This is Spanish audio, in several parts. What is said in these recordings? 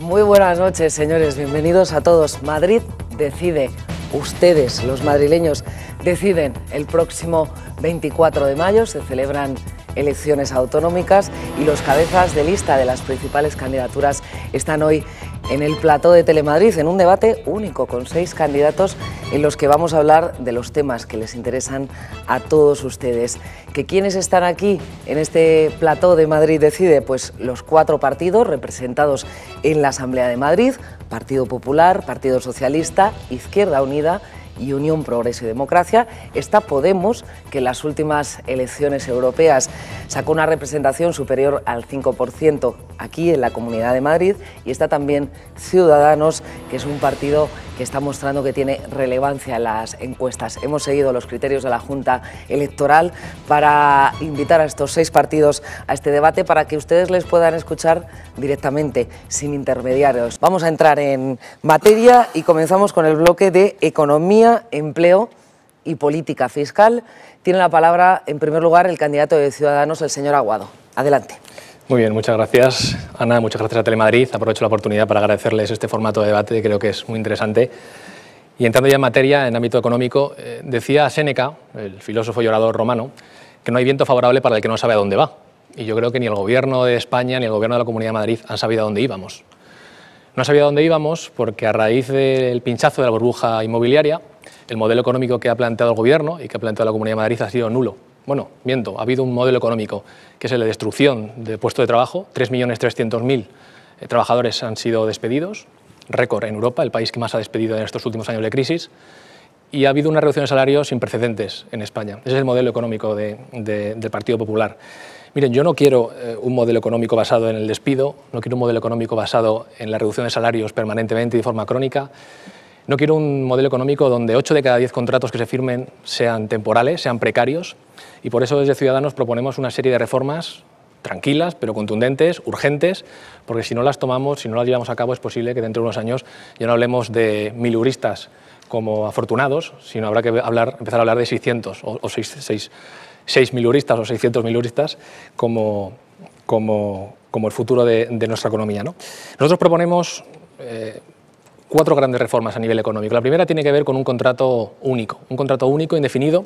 Muy buenas noches, señores. Bienvenidos a todos. Madrid decide, ustedes, los madrileños, deciden. El próximo 24 de mayo se celebran elecciones autonómicas y los cabezas de lista de las principales candidaturas están hoy en el plató de Telemadrid, en un debate único con seis candidatos en los que vamos a hablar de los temas que les interesan a todos ustedes. ¿Que ¿Quiénes están aquí en este plató de Madrid decide? Pues los cuatro partidos representados en la Asamblea de Madrid, Partido Popular, Partido Socialista, Izquierda Unida y Unión Progreso y Democracia está Podemos, que en las últimas elecciones europeas sacó una representación superior al 5% aquí en la Comunidad de Madrid y está también Ciudadanos, que es un partido que está mostrando que tiene relevancia en las encuestas. Hemos seguido los criterios de la Junta Electoral para invitar a estos seis partidos a este debate para que ustedes les puedan escuchar directamente, sin intermediarios. Vamos a entrar en materia y comenzamos con el bloque de economía Empleo y Política Fiscal. Tiene la palabra, en primer lugar, el candidato de Ciudadanos, el señor Aguado. Adelante. Muy bien, muchas gracias Ana, muchas gracias a Telemadrid. Aprovecho la oportunidad para agradecerles este formato de debate, creo que es muy interesante. Y entrando ya en materia, en ámbito económico, eh, decía Séneca, el filósofo y orador romano, que no hay viento favorable para el que no sabe a dónde va. Y yo creo que ni el gobierno de España ni el gobierno de la Comunidad de Madrid han sabido a dónde íbamos. No sabía a dónde íbamos porque a raíz del pinchazo de la burbuja inmobiliaria, el modelo económico que ha planteado el Gobierno y que ha planteado la Comunidad de Madrid ha sido nulo. Bueno, miento, ha habido un modelo económico que es el de destrucción de puestos de trabajo. 3.300.000 eh, trabajadores han sido despedidos, récord en Europa, el país que más ha despedido en estos últimos años de crisis. Y ha habido una reducción de salarios sin precedentes en España. Ese es el modelo económico del Partido Popular. Miren, yo no quiero eh, un modelo económico basado en el despido, no quiero un modelo económico basado en la reducción de salarios permanentemente y de forma crónica. No quiero un modelo económico donde 8 de cada 10 contratos que se firmen sean temporales, sean precarios, y por eso desde Ciudadanos proponemos una serie de reformas tranquilas, pero contundentes, urgentes, porque si no las tomamos, si no las llevamos a cabo, es posible que dentro de unos años ya no hablemos de miluristas como afortunados, sino habrá que hablar, empezar a hablar de 600 o, o 6, 6, miluristas o 600 miluristas como, como, como el futuro de, nuestra economía. ¿no? Nosotros proponemos eh, cuatro grandes reformas a nivel económico. La primera tiene que ver con un contrato único, un contrato único indefinido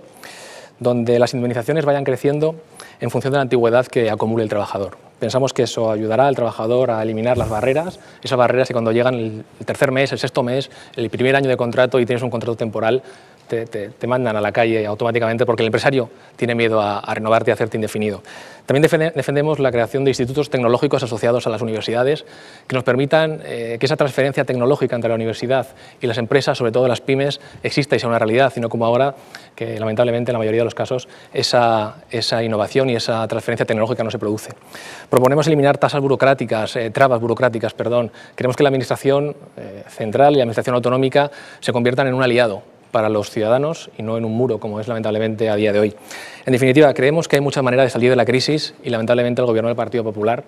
donde las indemnizaciones vayan creciendo en función de la antigüedad que acumule el trabajador. Pensamos que eso ayudará al trabajador a eliminar las barreras, esas barreras que cuando llegan el tercer mes, el sexto mes, el primer año de contrato y tienes un contrato temporal, te, mandan a la calle automáticamente porque el empresario tiene miedo a, renovarte y a hacerte indefinido. También defendemos la creación de institutos tecnológicos asociados a las universidades que nos permitan eh, que esa transferencia tecnológica entre la universidad y las empresas, sobre todo las pymes, exista y sea una realidad, sino como ahora, que lamentablemente en la mayoría de los casos esa, esa innovación y esa transferencia tecnológica no se produce. Proponemos eliminar tasas burocráticas, eh, trabas burocráticas, perdón. Queremos que la Administración eh, central y la Administración autonómica se conviertan en un aliado para los ciudadanos y no en un muro, como es lamentablemente a día de hoy. En definitiva, creemos que hay muchas maneras de salir de la crisis y lamentablemente el Gobierno del Partido Popular,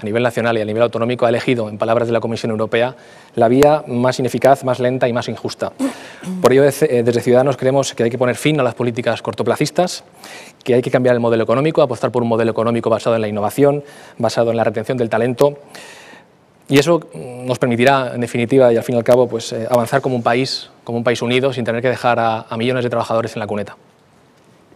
a nivel nacional y a nivel autonómico, ha elegido, en palabras de la Comisión Europea, la vía más ineficaz, más lenta y más injusta. Por ello, desde eh, Ciudadanos creemos que hay que poner fin a las políticas cortoplacistas, que hay que cambiar el modelo económico, apostar por un modelo económico basado en la innovación, basado en la retención del talento y eso nos permitirá, en definitiva y al fin y al cabo, pues, eh, avanzar como un país, como un país unido, sin tener que dejar a, millones de trabajadores en la cuneta.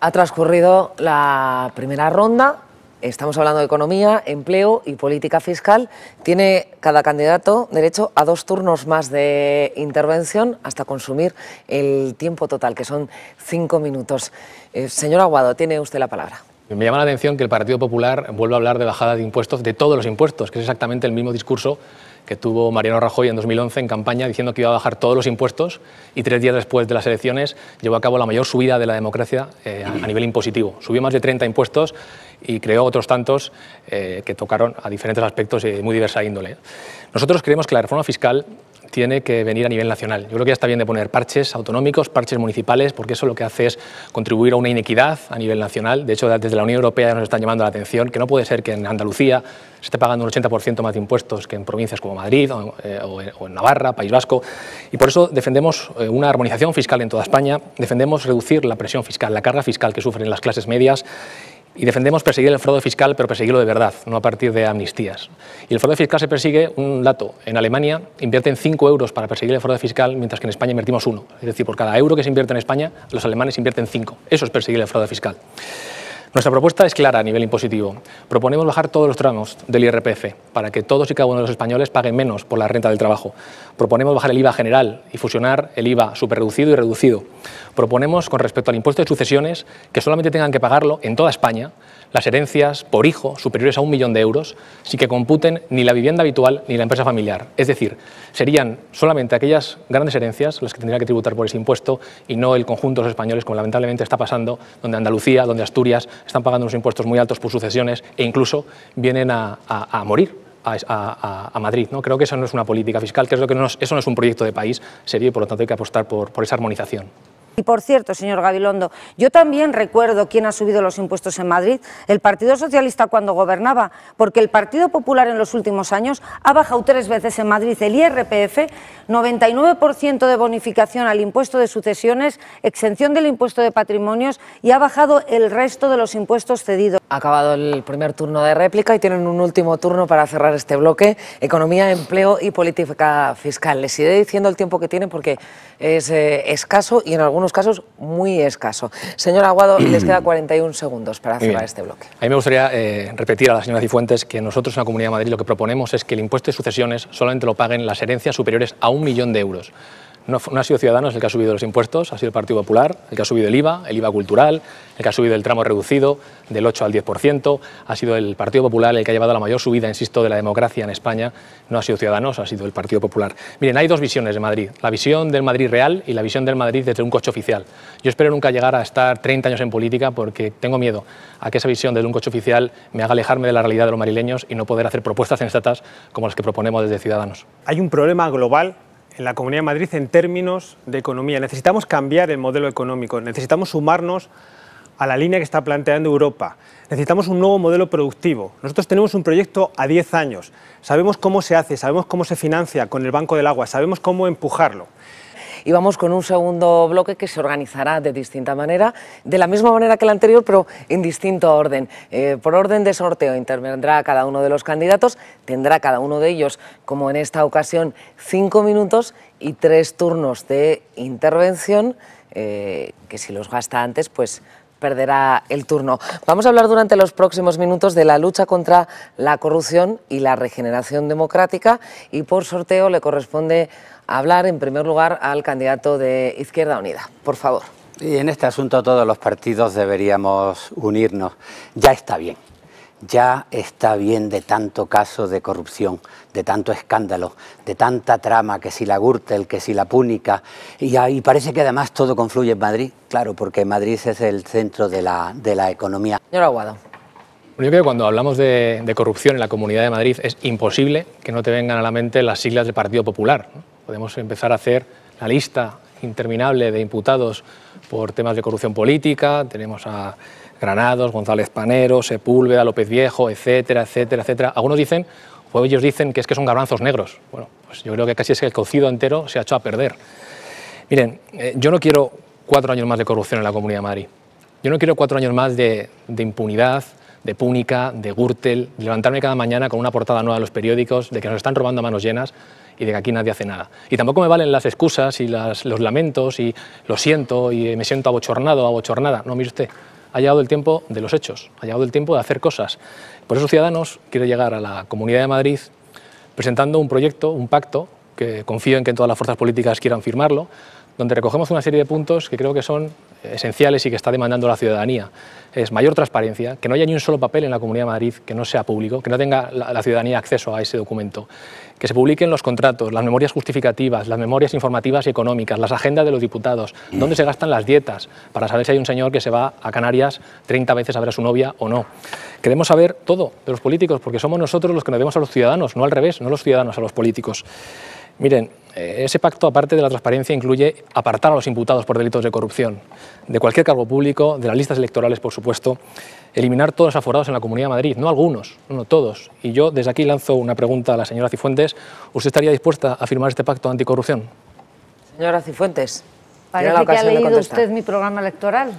Ha transcurrido la primera ronda. Estamos hablando de economía, empleo y política fiscal. Tiene cada candidato derecho a dos turnos más de intervención hasta consumir el tiempo total, que son cinco minutos. Eh, señor Aguado, tiene usted la palabra. Me llama la atención que el Partido Popular vuelva a hablar de bajada de impuestos, de todos los impuestos, que es exactamente el mismo discurso que tuvo Mariano Rajoy en 2011 en campaña diciendo que iba a bajar todos los impuestos y tres días después de las elecciones llevó a cabo la mayor subida de la democracia eh, a nivel impositivo. Subió más de 30 impuestos y creó otros tantos eh, que tocaron a diferentes aspectos de muy diversa índole. Nosotros creemos que la reforma fiscal tiene que venir a nivel nacional. Yo creo que ya está bien de poner parches autonómicos, parches municipales, porque eso lo que hace es contribuir a una inequidad a nivel nacional. De hecho, desde la Unión Europea nos están llamando la atención que no puede ser que en Andalucía se esté pagando un 80% más de impuestos que en provincias como Madrid o, eh, eh, o, en Navarra, País Vasco. Y por eso defendemos eh, una armonización fiscal en toda España, defendemos reducir la presión fiscal, la carga fiscal que sufren las clases medias y defendemos perseguir el fraude fiscal, pero perseguirlo de verdad, no a partir de amnistías. Y el fraude fiscal se persigue, un dato, en Alemania invierten 5 euros para perseguir el fraude fiscal, mientras que en España invertimos 1. Es decir, por cada euro que se invierte en España, los alemanes invierten 5. Eso es perseguir el fraude fiscal. Nuestra propuesta es clara a nivel impositivo. Proponemos bajar todos los tramos del IRPF para que todos y cada uno de los españoles paguen menos por la renta del trabajo. Proponemos bajar el IVA general y fusionar el IVA superreducido y reducido. Proponemos, con respecto al impuesto de sucesiones, que solamente tengan que pagarlo en toda España las herencias por hijo superiores a un millón de euros sin que computen ni la vivienda habitual ni la empresa familiar. Es decir, serían solamente aquellas grandes herencias las que tendrían que tributar por ese impuesto y no el conjunto de los españoles, como lamentablemente está pasando, donde Andalucía, donde Asturias están pagando unos impuestos muy altos por sucesiones e incluso vienen a, morir a, Madrid. ¿no? Creo que eso no es una política fiscal, que, es lo que no, eso no es un proyecto de país serio y por lo tanto hay que apostar por, por esa armonización. Y por cierto, señor Gabilondo, yo también recuerdo quién ha subido los impuestos en Madrid, el Partido Socialista cuando gobernaba, porque el Partido Popular en los últimos años ha bajado tres veces en Madrid el IRPF, 99% de bonificación al impuesto de sucesiones, exención del impuesto de patrimonios y ha bajado el resto de los impuestos cedidos. Ha acabado el primer turno de réplica y tienen un último turno para cerrar este bloque, economía, empleo y política fiscal. Les iré diciendo el tiempo que tienen porque es eh, escaso y en algún unos casos muy escaso. Señor Aguado, les queda 41 segundos para cerrar este bloque. A mí me gustaría eh, repetir a la señora Cifuentes que nosotros en la Comunidad de Madrid lo que proponemos es que el impuesto de sucesiones solamente lo paguen las herencias superiores a un millón de euros. No, ha sido Ciudadanos el que ha subido los impuestos, ha sido el Partido Popular, el que ha subido el IVA, el IVA cultural, el que ha subido el tramo reducido del 8 al 10%, ha sido el Partido Popular el que ha llevado la mayor subida, insisto, de la democracia en España, no ha sido Ciudadanos, ha sido el Partido Popular. Miren, hay dos visiones de Madrid, la visión del Madrid real y la visión del Madrid desde un coche oficial. Yo espero nunca llegar a estar 30 años en política porque tengo miedo a que esa visión desde un coche oficial me haga alejarme de la realidad de los marileños y no poder hacer propuestas sensatas como las que proponemos desde Ciudadanos. Hay un problema global en la Comunidad de Madrid en términos de economía. Necesitamos cambiar el modelo económico, necesitamos sumarnos a la línea que está planteando Europa. Necesitamos un nuevo modelo productivo. Nosotros tenemos un proyecto a 10 años. Sabemos cómo se hace, sabemos cómo se financia con el Banco del Agua, sabemos cómo empujarlo y vamos con un segundo bloque que se organizará de distinta manera, de la misma manera que el anterior, pero en distinto orden. Eh, por orden de sorteo intervendrá cada uno de los candidatos, tendrá cada uno de ellos, como en esta ocasión, cinco minutos y tres turnos de intervención, eh, que si los gasta antes, pues perderá el turno. Vamos a hablar durante los próximos minutos de la lucha contra la corrupción y la regeneración democrática y por sorteo le corresponde hablar en primer lugar al candidato de Izquierda Unida. Por favor. Y en este asunto todos los partidos deberíamos unirnos. Ya está bien ya está bien de tanto caso de corrupción, de tanto escándalo, de tanta trama, que si la Gürtel, que si la Púnica, y, parece que además todo confluye en Madrid, claro, porque Madrid es el centro de la, economía. Señor Aguado. Yo creo que cuando hablamos de, corrupción en la Comunidad de Madrid es imposible que no te vengan a la mente las siglas del Partido Popular. Podemos empezar a hacer la lista interminable de imputados por temas de corrupción política, tenemos a Granados, González Panero, Sepúlveda, López Viejo, etcétera, etcétera, etcétera. Algunos dicen, o ellos dicen que es que son garbanzos negros. Bueno, pues yo creo que casi es que el cocido entero se ha hecho a perder. Miren, eh, yo no quiero cuatro años más de corrupción en la Comunidad de Madrid. Yo no quiero cuatro años más de, impunidad, de Púnica, de Gürtel, levantarme cada mañana con una portada nueva de los periódicos, de que nos están robando a manos llenas y de que aquí nadie hace nada. Y tampoco me valen las excusas y los lamentos y lo siento y me siento abochornado, abochornada. No, mire usted, ha llegado el tiempo de los hechos, ha llegado el tiempo de hacer cosas. Por eso Ciudadanos quiero llegar a la Comunidad de Madrid presentando un proyecto, un pacto, que confío en que todas las fuerzas políticas quieran firmarlo, donde recogemos una serie de puntos que creo que son esenciales y que está demandando la ciudadanía. Es mayor transparencia, que no haya ni un solo papel en la Comunidad de Madrid que no sea público, que no tenga la, la ciudadanía acceso a ese documento que se publiquen los contratos, las memorias justificativas, las memorias informativas y económicas, las agendas de los diputados, dónde se gastan las dietas, para saber si hay un señor que se va a Canarias 30 veces a ver a su novia o no. Queremos saber todo de los políticos, porque somos nosotros los que nos debemos a los ciudadanos, no al revés, no los ciudadanos a los políticos. Miren, eh, ese pacto, aparte de la transparencia, incluye apartar a los imputados por delitos de corrupción, de cualquier cargo público, de las listas electorales, por supuesto, eliminar todos los aforados en la Comunidad de Madrid, no algunos, no todos. Y yo desde aquí lanzo una pregunta a la señora Cifuentes. ¿Usted estaría dispuesta a firmar este pacto anticorrupción? Señora Cifuentes. Parece que ha leído usted mi programa electoral.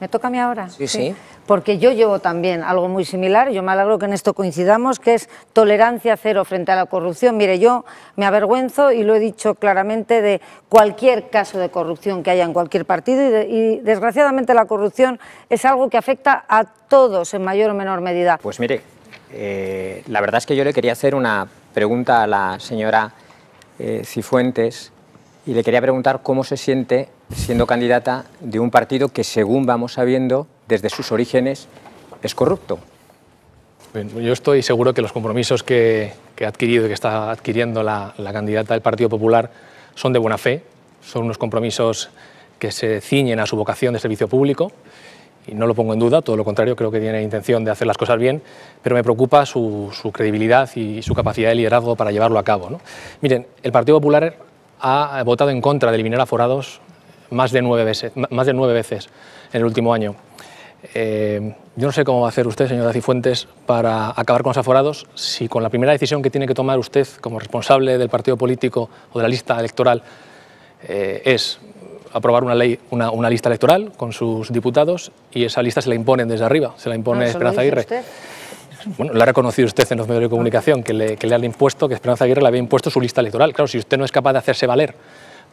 ¿Me toca a mí ahora? Sí, sí, Porque yo llevo también algo muy similar, yo me alegro que en esto coincidamos, que es tolerancia cero frente a la corrupción. Mire, yo me avergüenzo y lo he dicho claramente de cualquier caso de corrupción que haya en cualquier partido y, desgraciadamente la corrupción es algo que afecta a todos en mayor o menor medida. Pues mire, eh, la verdad es que yo le quería hacer una pregunta a la señora eh, Cifuentes y le quería preguntar cómo se siente siendo candidata de un partido que, según vamos sabiendo, desde sus orígenes es corrupto. Yo estoy seguro que los compromisos que, ha adquirido y que está adquiriendo la, candidata del Partido Popular son de buena fe, son unos compromisos que se ciñen a su vocación de servicio público y no lo pongo en duda, todo lo contrario, creo que tiene intención de hacer las cosas bien, pero me preocupa su, credibilidad y su capacidad de liderazgo para llevarlo a cabo. Miren, el Partido Popular ha votado en contra de eliminar aforados más de nueve veces, más de nueve veces en el último año. Eh, yo no sé cómo va a hacer usted, señora Cifuentes, para acabar con los aforados, si con la primera decisión que tiene que tomar usted como responsable del partido político o de la lista electoral eh, es aprobar una ley, una, lista electoral con sus diputados y esa lista se la imponen desde arriba, se la impone ah, Esperanza Aguirre. Bueno, lo ha reconocido usted en los medios de comunicación, que le, que impuesto, que Esperanza Aguirre le había impuesto su lista electoral. Claro, si usted no es capaz de hacerse valer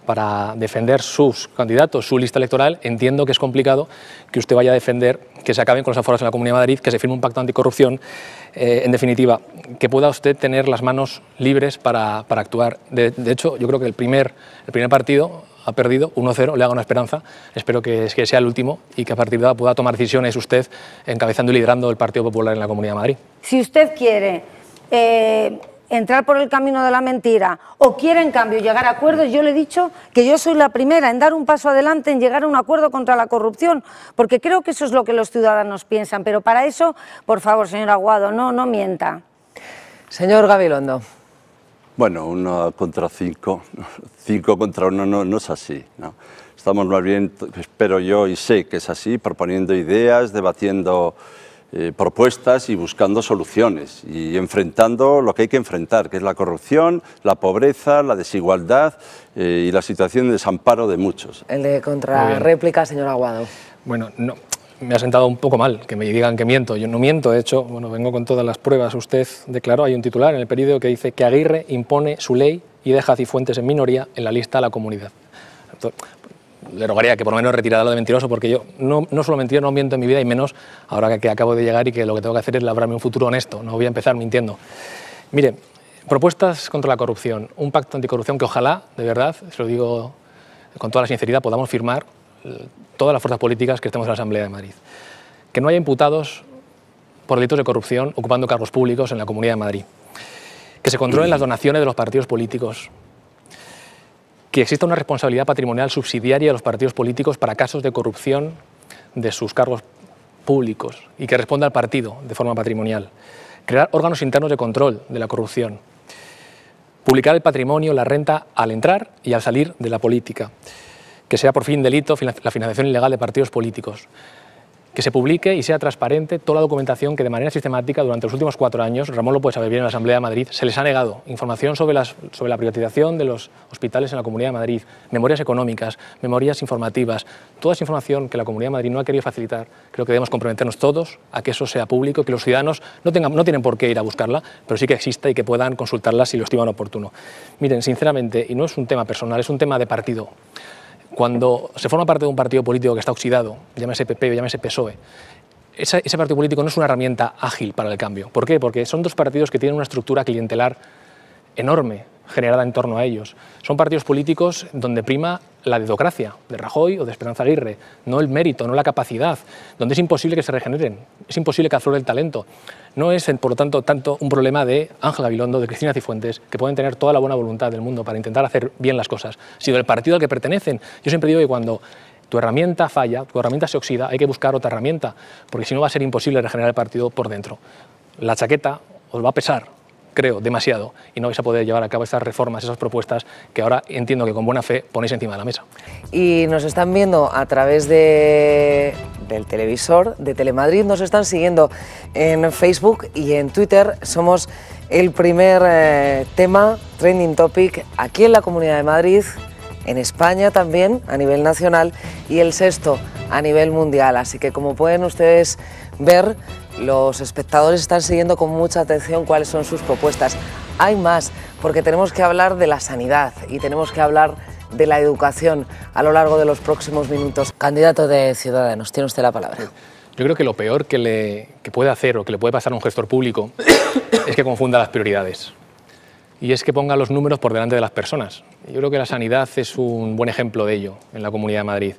para defender sus candidatos, su lista electoral, entiendo que es complicado que usted vaya a defender que se acaben con los aforos en la Comunidad de Madrid, que se firme un pacto anticorrupción, eh, en definitiva, que pueda usted tener las manos libres para, actuar. De, hecho, yo creo que el primer, el primer partido ha perdido 1-0, le haga una esperanza. Espero que, que, sea el último y que a partir de ahora pueda tomar decisiones usted encabezando y liderando el Partido Popular en la Comunidad de Madrid. Si usted quiere eh, entrar por el camino de la mentira o quiere en cambio llegar a acuerdos, yo le he dicho que yo soy la primera en dar un paso adelante, en llegar a un acuerdo contra la corrupción, porque creo que eso es lo que los ciudadanos piensan. Pero para eso, por favor, señor Aguado, no, no mienta. Señor Gabilondo. Bueno, uno contra cinco, cinco contra uno no, es así. Estamos más bien, espero yo y sé que es así, proponiendo ideas, debatiendo eh, propuestas y buscando soluciones y enfrentando lo que hay que enfrentar, que es la corrupción, la pobreza, la desigualdad eh, y la situación de desamparo de muchos. El de contra contrarréplica, señor Aguado. Bueno, no, me ha sentado un poco mal que me digan que miento. Yo no miento, de hecho, bueno, vengo con todas las pruebas. Usted declaró, hay un titular en el periódico que dice que Aguirre impone su ley y deja a Cifuentes en minoría en la lista a la comunidad. le rogaría que por lo menos retirara lo de mentiroso, porque yo no, solo mentí, no miento en mi vida, y menos ahora que, acabo de llegar y que lo que tengo que hacer es labrarme un futuro honesto. No voy a empezar mintiendo. Mire, propuestas contra la corrupción, un pacto anticorrupción que ojalá, de verdad, se lo digo con toda la sinceridad, podamos firmar todas las fuerzas políticas que estemos en la Asamblea de Madrid. Que no haya imputados por delitos de corrupción ocupando cargos públicos en la Comunidad de Madrid. Que se controlen las donaciones de los partidos políticos. Que exista una responsabilidad patrimonial subsidiaria de los partidos políticos para casos de corrupción de sus cargos públicos y que responda al partido de forma patrimonial. Crear órganos internos de control de la corrupción. Publicar el patrimonio, la renta al entrar y al salir de la política que sea por fin delito la financiación ilegal de partidos políticos, que se publique y sea transparente toda la documentación que de manera sistemática durante los últimos cuatro años, Ramón lo puede saber bien en la Asamblea de Madrid, se les ha negado información sobre, las, sobre la privatización de los hospitales en la Comunidad de Madrid, memorias económicas, memorias informativas, toda esa información que la Comunidad de Madrid no ha querido facilitar, creo que debemos comprometernos todos a que eso sea público, que los ciudadanos no, tengan, no tienen por qué ir a buscarla, pero sí que exista y que puedan consultarla si lo estiman oportuno. Miren, sinceramente, y no es un tema personal, es un tema de partido. Cuando se forma parte de un partido político que está oxidado, llámese PP o llámese e, PSOE, ese, partido político no es una herramienta ágil para el cambio. ¿Por qué? Porque son dos partidos que tienen una estructura clientelar enorme generada en torno a ellos. Son partidos políticos donde prima la dedocracia de Rajoy o de Esperanza Aguirre, no el mérito, no la capacidad, donde es imposible que se regeneren, es imposible que aflore el talento. No es, por lo tanto, tanto un problema de Ángela Avilondo, de Cristina Cifuentes, que pueden tener toda la buena voluntad del mundo para intentar hacer bien las cosas, sino del partido al que pertenecen. Yo siempre digo que cuando tu herramienta falla, tu herramienta se oxida, hay que buscar otra herramienta, porque si no va a ser imposible regenerar el partido por dentro. La chaqueta os va a pesar, creo, demasiado y no vais a poder llevar a cabo esas reformas, esas propuestas que ahora entiendo que con buena fe ponéis encima de la mesa. Y nos están viendo a través de, del televisor de Telemadrid, nos están siguiendo en Facebook y en Twitter. Somos el primer eh, tema, trending topic, aquí en la Comunidad de Madrid, en España también, a nivel nacional, y el sexto a nivel mundial. Así que como pueden ustedes ver, los espectadores están siguiendo con mucha atención cuáles son sus propuestas. Hay más, porque tenemos que hablar de la sanidad y tenemos que hablar de la educación a lo largo de los próximos minutos. Candidato de Ciudadanos, tiene usted la palabra. Yo creo que lo peor que, le, puede hacer o que le puede pasar a un gestor público es que confunda las prioridades y es que ponga los números por delante de las personas. Yo creo que la sanidad es un buen ejemplo de ello en la Comunidad de Madrid.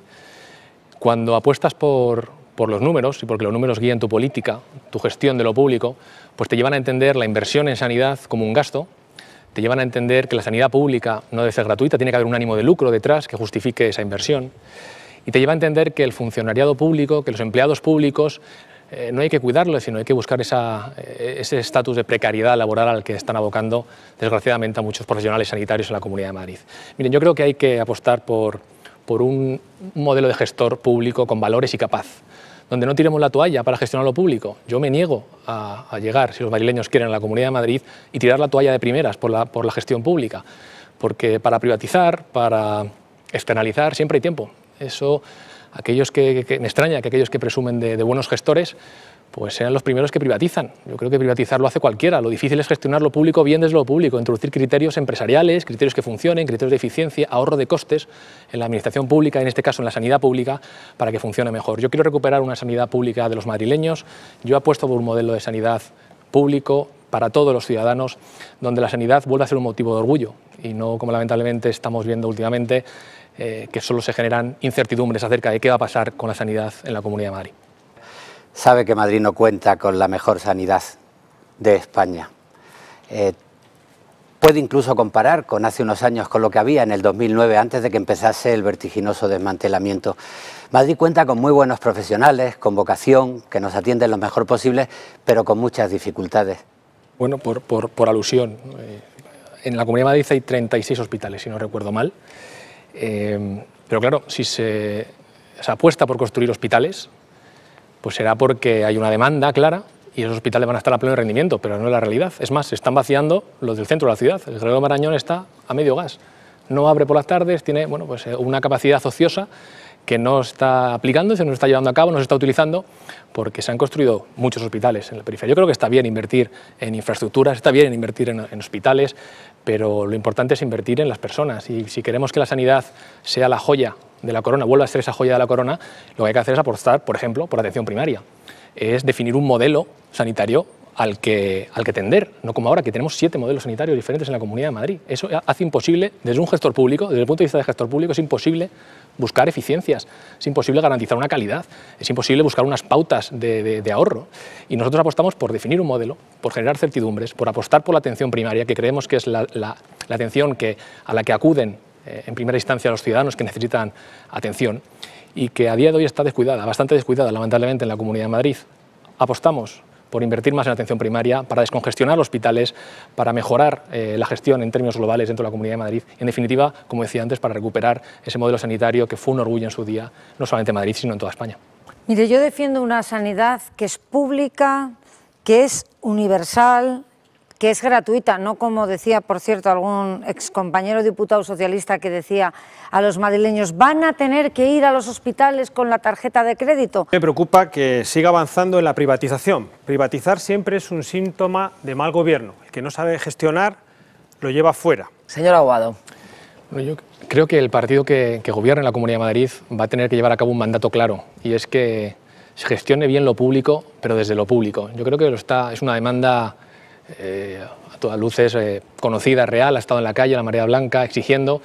Cuando apuestas por, por los números y porque los números guían tu política, tu gestión de lo público, pues te llevan a entender la inversión en sanidad como un gasto, te llevan a entender que la sanidad pública no debe ser gratuita, tiene que haber un ánimo de lucro detrás que justifique esa inversión, y te lleva a entender que el funcionariado público, que los empleados públicos, eh, no hay que cuidarlos, sino hay que buscar eh, ese estatus de precariedad laboral al que están abocando, desgraciadamente, a muchos profesionales sanitarios en la Comunidad de Madrid. Miren, yo creo que hay que apostar por por un modelo de gestor público con valores y capaz, donde no tiremos la toalla para gestionar lo público. Yo me niego a, llegar, si los madrileños quieren, a la Comunidad de Madrid y tirar la toalla de primeras por la, por la gestión pública, porque para privatizar, para externalizar, siempre hay tiempo. Eso aquellos que, me extraña que aquellos que presumen de, buenos gestores, pues sean los primeros que privatizan. Yo creo que privatizar lo hace cualquiera. Lo difícil es gestionar lo público bien desde lo público, introducir criterios empresariales, criterios que funcionen, criterios de eficiencia, ahorro de costes en la administración pública, en este caso en la sanidad pública, para que funcione mejor. Yo quiero recuperar una sanidad pública de los madrileños. Yo apuesto por un modelo de sanidad público para todos los ciudadanos, donde la sanidad vuelve a ser un motivo de orgullo y no como lamentablemente estamos viendo últimamente eh, que solo se generan incertidumbres acerca de qué va a pasar con la sanidad en la Comunidad de Madrid. Sabe que Madrid no cuenta con la mejor sanidad de España. Eh, puede incluso comparar con hace unos años con lo que había en el 2009 antes de que empezase el vertiginoso desmantelamiento. Madrid cuenta con muy buenos profesionales, con vocación, que nos atienden lo mejor posible, pero con muchas dificultades. Bueno, por, alusión, eh, en la Comunidad de Madrid hay 36 hospitales, si no recuerdo mal. Eh, pero claro, si se, apuesta por construir hospitales, pues será porque hay una demanda clara y esos hospitales van a estar a pleno rendimiento, pero no es la realidad. Es más, se están vaciando los del centro de la ciudad. El Guerrero Marañón está a medio gas. No abre por las tardes, tiene bueno, pues eh, una capacidad ociosa que no está aplicando, se no está llevando a cabo, no se está utilizando, porque se han construido muchos hospitales en la periferia. Yo creo que está bien invertir en infraestructuras, está bien invertir en hospitales, pero lo importante es invertir en las personas y si queremos que la sanidad sea la joya de la corona, vuelva a ser esa joya de la corona, lo que hay que hacer es apostar, por ejemplo, por atención primaria. Es definir un modelo sanitario al que, al que tender, no como ahora que tenemos siete modelos sanitarios diferentes en la Comunidad de Madrid. Eso hace imposible, desde un gestor público, desde el punto de vista del gestor público, es imposible buscar eficiencias, es imposible garantizar una calidad, es imposible buscar unas pautas de, ahorro. Y nosotros apostamos por definir un modelo, por generar certidumbres, por apostar por la atención primaria, que creemos que es la, atención que, a la que acuden eh, en primera instancia los ciudadanos que necesitan atención y que a día de hoy está descuidada, bastante descuidada lamentablemente en la Comunidad de Madrid. Apostamos por invertir más en atención primaria, para descongestionar hospitales, para mejorar eh, la gestión en términos globales dentro de la Comunidad de Madrid, en definitiva, como decía antes, para recuperar ese modelo sanitario que fue un orgullo en su día, no solamente en Madrid, sino en toda España. Mire, yo defiendo una sanidad que es pública, que es universal, que es gratuita, no como decía, por cierto, algún excompañero diputado socialista que decía a los madrileños, van a tener que ir a los hospitales con la tarjeta de crédito. Me preocupa que siga avanzando en la privatización. Privatizar siempre es un síntoma de mal gobierno. El que no sabe gestionar lo lleva fuera. Señor Aguado. yo creo que el partido que, que gobierna en la Comunidad de Madrid va a tener que llevar a cabo un mandato claro, y es que se gestione bien lo público, pero desde lo público. Yo creo que lo está, es una demanda eh, a todas luces eh, conocida, real, ha estado en la calle, en la marea blanca, exigiendo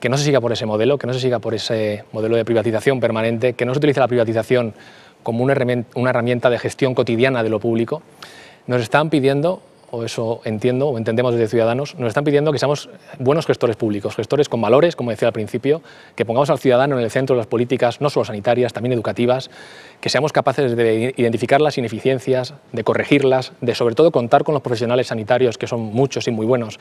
que no se siga por ese modelo, que no se siga por ese modelo de privatización permanente, que no se utilice la privatización como una herramienta de gestión cotidiana de lo público. Nos están pidiendo eso entiendo, o entendemos desde Ciudadanos, nos están pidiendo que seamos buenos gestores públicos, gestores con valores, como decía al principio, que pongamos al ciudadano en el centro de las políticas, no solo sanitarias, también educativas, que seamos capaces de identificar las ineficiencias, de corregirlas, de sobre todo contar con los profesionales sanitarios, que son muchos y muy buenos,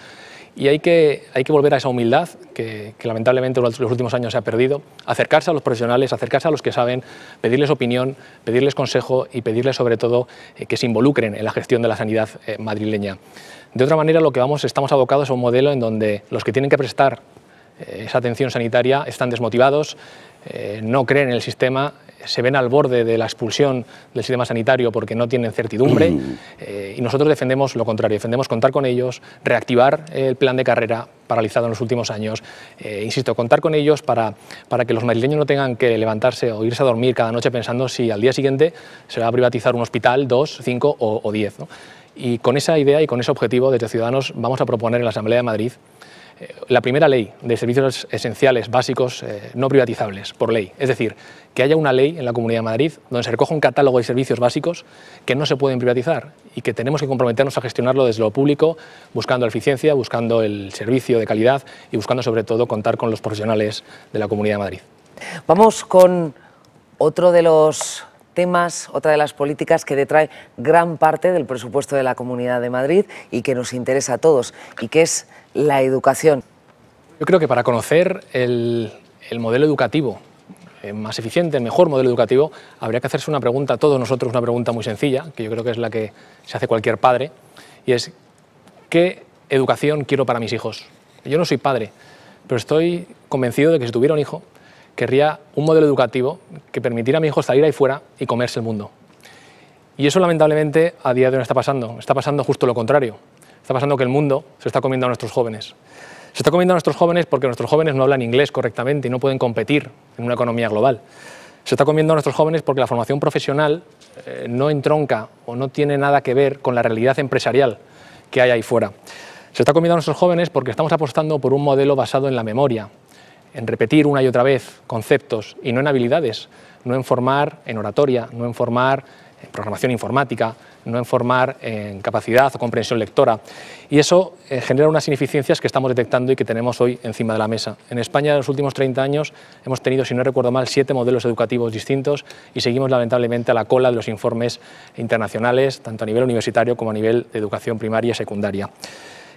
y hay que, hay que volver a esa humildad que, lamentablemente en los últimos años se ha perdido, acercarse a los profesionales, acercarse a los que saben, pedirles opinión, pedirles consejo y pedirles sobre todo eh, que se involucren en la gestión de la sanidad eh, madrileña. De otra manera, lo que vamos, estamos abocados a un modelo en donde los que tienen que prestar eh, esa atención sanitaria están desmotivados, no creen en el sistema se ven al borde de la expulsión del sistema sanitario porque no tienen certidumbre mm. eh, y nosotros defendemos lo contrario, defendemos contar con ellos, reactivar el plan de carrera paralizado en los últimos años, eh, insisto, contar con ellos para, que los madrileños no tengan que levantarse o irse a dormir cada noche pensando si al día siguiente se va a privatizar un hospital, dos, cinco o, diez. Y con esa idea y con ese objetivo desde Ciudadanos vamos a proponer en la Asamblea de Madrid eh, la primera ley de servicios esenciales, básicos, eh, no privatizables, por ley. Es decir, que haya una ley en la Comunidad de Madrid donde se recoja un catálogo de servicios básicos que no se pueden privatizar y que tenemos que comprometernos a gestionarlo desde lo público, buscando eficiencia, buscando el servicio de calidad y buscando sobre todo contar con los profesionales de la Comunidad de Madrid. Vamos con otro de los temas, otra de las políticas que detrae gran parte del presupuesto de la Comunidad de Madrid y que nos interesa a todos, y que es la educación? Yo creo que para conocer el, modelo educativo eh, más eficiente, el mejor modelo educativo, habría que hacerse una pregunta a todos nosotros, una pregunta muy sencilla, que yo creo que es la que se hace cualquier padre, y es, ¿qué educación quiero para mis hijos? Yo no soy padre, pero estoy convencido de que si tuviera un hijo, querría un modelo educativo que permitiera a mi hijo salir ahí fuera y comerse el mundo. Y eso lamentablemente a día de hoy no está pasando, está pasando justo lo contrario. Está pasando que el mundo se está comiendo a nuestros jóvenes. Se está comiendo a nuestros jóvenes porque nuestros jóvenes no hablan inglés correctamente y no pueden competir en una economía global. Se está comiendo a nuestros jóvenes porque la formación profesional eh, no entronca o no tiene nada que ver con la realidad empresarial que hay ahí fuera. Se está comiendo a nuestros jóvenes porque estamos apostando por un modelo basado en la memoria, en repetir una y otra vez conceptos y no en habilidades, no en formar en oratoria, no en formar programación informática, no en formar en capacidad o comprensión lectora. Y eso eh, genera unas ineficiencias que estamos detectando y que tenemos hoy encima de la mesa. En España, en los últimos 30 años, hemos tenido, si no recuerdo mal, siete modelos educativos distintos y seguimos lamentablemente a la cola de los informes internacionales, tanto a nivel universitario como a nivel de educación primaria y secundaria.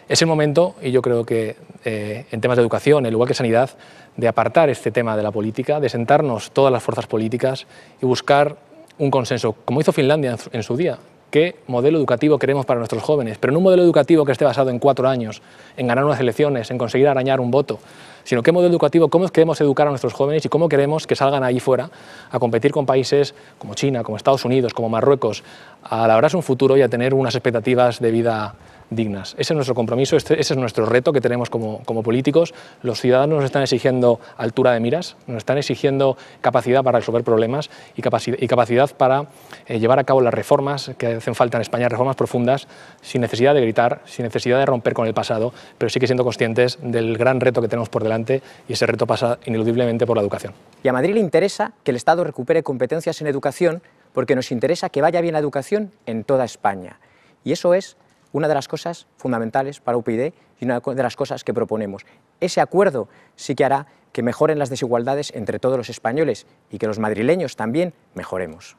Es el momento, y yo creo que eh, en temas de educación, al lugar que sanidad, de apartar este tema de la política, de sentarnos todas las fuerzas políticas y buscar un consenso, como hizo Finlandia en su día, qué modelo educativo queremos para nuestros jóvenes, pero no un modelo educativo que esté basado en cuatro años, en ganar unas elecciones, en conseguir arañar un voto, sino qué modelo educativo, cómo queremos educar a nuestros jóvenes y cómo queremos que salgan ahí fuera a competir con países como China, como Estados Unidos, como Marruecos, a ah, labrarse un futuro y a tener unas expectativas de vida dignas. Ese es nuestro compromiso, este, ese es nuestro reto que tenemos como, políticos. Los ciudadanos nos están exigiendo altura de miras, nos están exigiendo capacidad para resolver problemas y, capacidad para eh, llevar a cabo las reformas que hacen falta en España, reformas profundas, sin necesidad de gritar, sin necesidad de romper con el pasado, pero sí que siendo conscientes del gran reto que tenemos por delante y ese reto pasa ineludiblemente por la educación. Y a Madrid le interesa que el Estado recupere competencias en educación porque nos interesa que vaya bien la educación en toda España. Y eso es una de las cosas fundamentales para UPyD y una de las cosas que proponemos. Ese acuerdo sí que hará que mejoren las desigualdades entre todos los españoles y que los madrileños también mejoremos.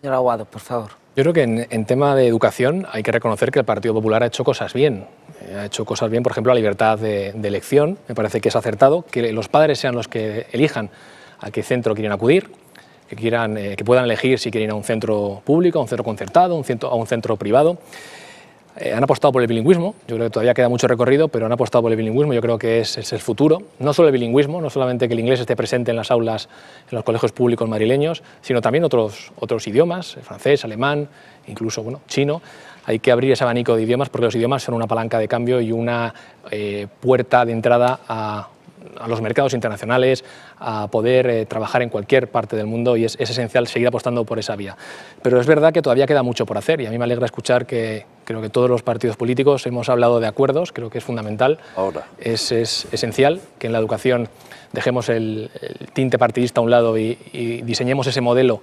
Señor Aguado, por favor. Yo creo que en, tema de educación hay que reconocer que el Partido Popular ha hecho cosas bien. Eh, ha hecho cosas bien, por ejemplo, la libertad de, elección. Me parece que es acertado que los padres sean los que elijan a qué centro quieren acudir, que, quieran, eh, que puedan elegir si quieren ir a un centro público, a un centro concertado, un a un centro privado. Eh, han apostado por el bilingüismo, yo creo que todavía queda mucho recorrido, pero han apostado por el bilingüismo, yo creo que es, el futuro, no solo el bilingüismo, no solamente que el inglés esté presente en las aulas, en los colegios públicos marileños, sino también otros, otros idiomas, eh, francés, alemán, incluso bueno, chino, hay que abrir ese abanico de idiomas porque los idiomas son una palanca de cambio y una eh, puerta de entrada a a los mercados internacionales, a poder eh, trabajar en cualquier parte del mundo y es, esencial seguir apostando por esa vía. Pero es verdad que todavía queda mucho por hacer y a mí me alegra escuchar que creo que todos los partidos políticos hemos hablado de acuerdos, creo que es fundamental, Ahora. Es, esencial que en la educación dejemos el, tinte partidista a un lado y diseñemos ese modelo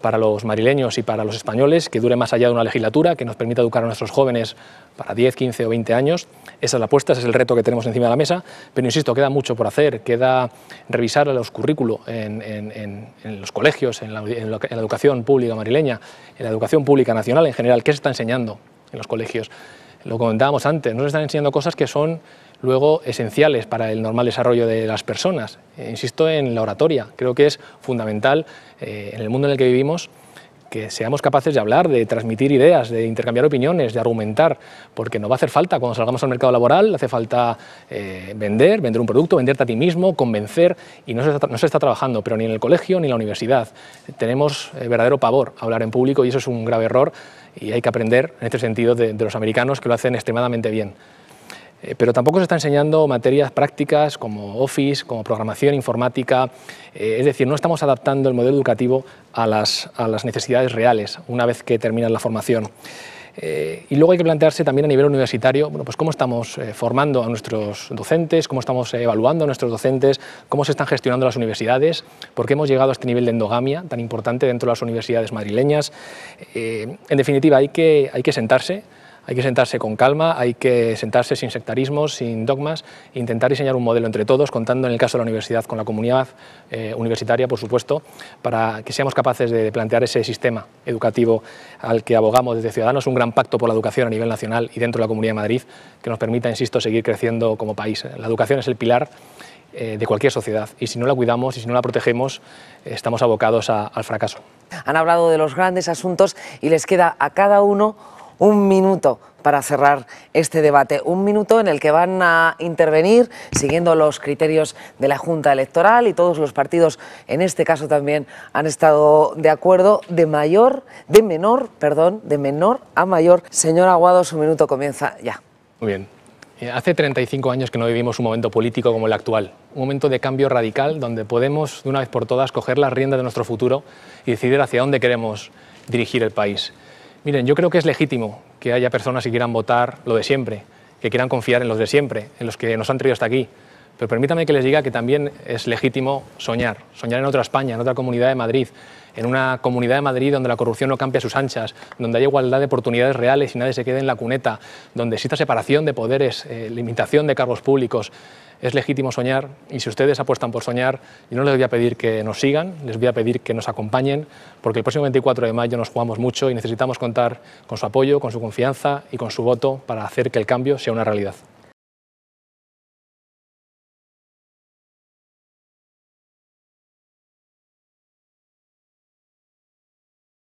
para los marileños y para los españoles, que dure más allá de una legislatura, que nos permita educar a nuestros jóvenes para 10, 15 o 20 años. Esa es la apuesta, ese es el reto que tenemos encima de la mesa, pero insisto, queda mucho por hacer, queda revisar los currículos en, los colegios, en la, educación pública marileña, en la educación pública nacional en general, qué se está enseñando en los colegios. Lo comentábamos antes, nos están enseñando cosas que son luego esenciales para el normal desarrollo de las personas. Eh, insisto en la oratoria, creo que es fundamental eh, en el mundo en el que vivimos que seamos capaces de hablar, de transmitir ideas, de intercambiar opiniones, de argumentar, porque no va a hacer falta cuando salgamos al mercado laboral, hace falta eh, vender, vender un producto, venderte a ti mismo, convencer, y no se, está, no se, está, trabajando, pero ni en el colegio ni en la universidad. Tenemos verdadero pavor a hablar en público y eso es un grave error y hay que aprender en este sentido de los americanos que lo hacen extremadamente bien. Eh, pero tampoco se está enseñando materias prácticas como Office, como programación informática, eh, es decir, no estamos adaptando el modelo educativo a las, necesidades reales una vez que terminas la formación. Eh, y luego hay que plantearse también a nivel universitario, bueno, pues cómo estamos formando a nuestros docentes, cómo estamos evaluando a nuestros docentes, cómo se están gestionando las universidades, por qué hemos llegado a este nivel de endogamia tan importante dentro de las universidades madrileñas. en definitiva, hay que sentarse, hay que sentarse con calma, hay que sentarse sin sectarismos, sin dogmas, e intentar diseñar un modelo entre todos, contando en el caso de la universidad con la comunidad eh, universitaria, por supuesto, para que seamos capaces de plantear ese sistema educativo al que abogamos desde Ciudadanos, un gran pacto por la educación a nivel nacional y dentro de la Comunidad de Madrid, que nos permita, insisto, seguir creciendo como país. La educación es el pilar eh, de cualquier sociedad. Y si no la cuidamos y si no la protegemos, estamos abocados al fracaso. Han hablado de los grandes asuntos y les queda a cada uno un minuto para cerrar este debate. Un minuto en el que van a intervenir, siguiendo los criterios de la Junta Electoral y todos los partidos, en este caso también, han estado de acuerdo de mayor, de menor, perdón, de menor a mayor. Señor Aguado, su minuto comienza ya. Muy bien. Eh, hace 35 años que no vivimos un momento político como el actual, un momento de cambio radical donde podemos, de una vez por todas, coger las riendas de nuestro futuro y decidir hacia dónde queremos dirigir el país. Miren, yo creo que es legítimo que haya personas que quieran votar lo de siempre, que quieran confiar en los de siempre, en los que nos han traído hasta aquí. Pero permítame que les diga que también es legítimo soñar, soñar en otra España, en otra comunidad de Madrid, en una comunidad de Madrid donde la corrupción no cambia sus anchas, donde haya igualdad de oportunidades reales y nadie se quede en la cuneta, donde exista separación de poderes, eh, limitación de cargos públicos es legítimo soñar y si ustedes apuestan por soñar, yo no les voy a pedir que nos sigan, les voy a pedir que nos acompañen, porque el próximo 24 de mayo nos jugamos mucho y necesitamos contar con su apoyo, con su confianza y con su voto para hacer que el cambio sea una realidad.